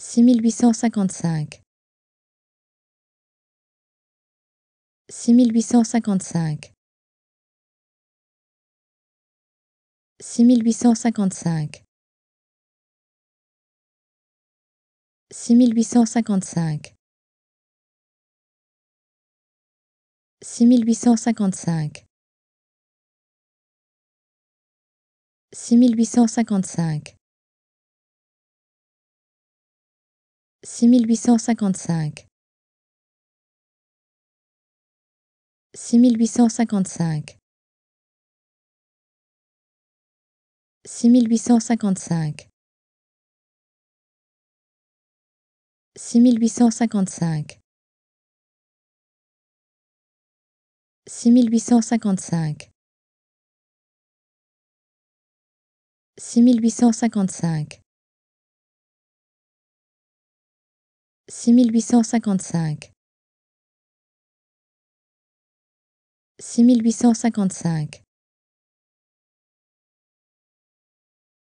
6855 6855 6855 6855 6855 6855 6855 6855 6855 6855 6855 6855 six mille huit cent cinquante-cinq six mille huit cent cinquante-cinq